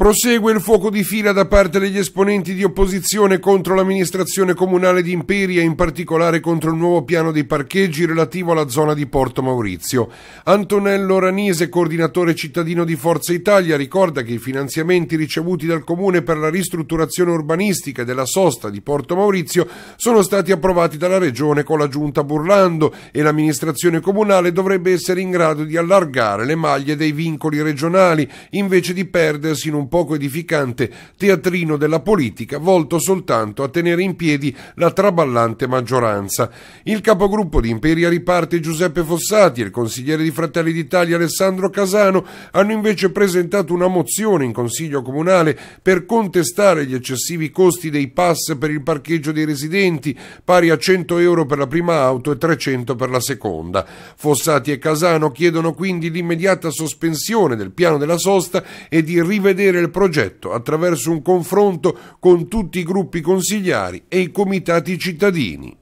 Prosegue il fuoco di fila da parte degli esponenti di opposizione contro l'amministrazione comunale di Imperia, in particolare contro il nuovo piano dei parcheggi relativo alla zona di Porto Maurizio. Antonello Ranise, coordinatore cittadino di Forza Italia, ricorda che i finanziamenti ricevuti dal Comune per la ristrutturazione urbanistica della sosta di Porto Maurizio sono stati approvati dalla Regione con la Giunta Burlando e l'amministrazione comunale dovrebbe essere in grado di allargare le maglie dei vincoli regionali invece di perdersi in un poco edificante teatrino della politica volto soltanto a tenere in piedi la traballante maggioranza. Il capogruppo di Imperia Riparte Giuseppe Fossati e il consigliere di Fratelli d'Italia Alessandro Casano hanno invece presentato una mozione in Consiglio Comunale per contestare gli eccessivi costi dei pass per il parcheggio dei residenti, pari a 100 euro per la prima auto e 300 per la seconda. Fossati e Casano chiedono quindi l'immediata sospensione del piano della sosta e di rivedere il progetto attraverso un confronto con tutti i gruppi consigliari e i comitati cittadini.